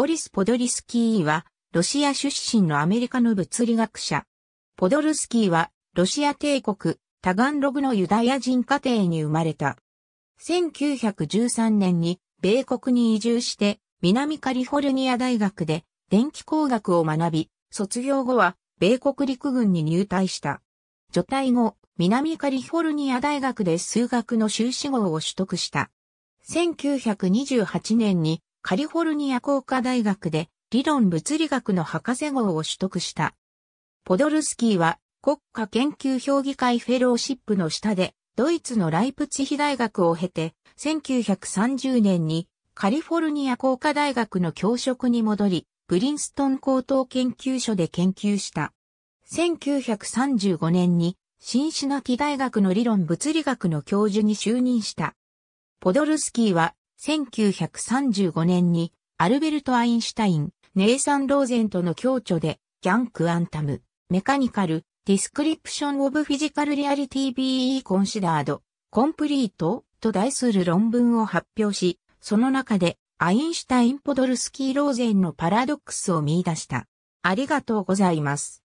ボリス・ポドリスキーは、ロシア出身のアメリカの物理学者。ポドルスキーは、ロシア帝国、タガンログのユダヤ人家庭に生まれた。1913年に、米国に移住して、南カリフォルニア大学で、電気工学を学び、卒業後は、米国陸軍に入隊した。除隊後、南カリフォルニア大学で数学の修士号を取得した。1928年にカリフォルニア工科大学で理論物理学の博士号を取得した。ポドルスキーは国家研究評議会フェローシップの下でドイツのライプチヒ大学を経て1930年にカリフォルニア工科大学の教職に戻りプリンストン高等研究所で研究した。1935年にシンシナティ大学の理論物理学の教授に就任した。ポドルスキーは1935年にアルベルト・アインシュタイン、ネイサン・ローゼンとの共著で、ギャンク・アンタム、メカニカル、ディスクリプション・オブ・フィジカル・リアリティ・ビー・コンシダード、コンプリートと題する論文を発表し、その中で、アインシュタイン・ポドルスキー・ローゼンのパラドックスを見出した。ありがとうございます。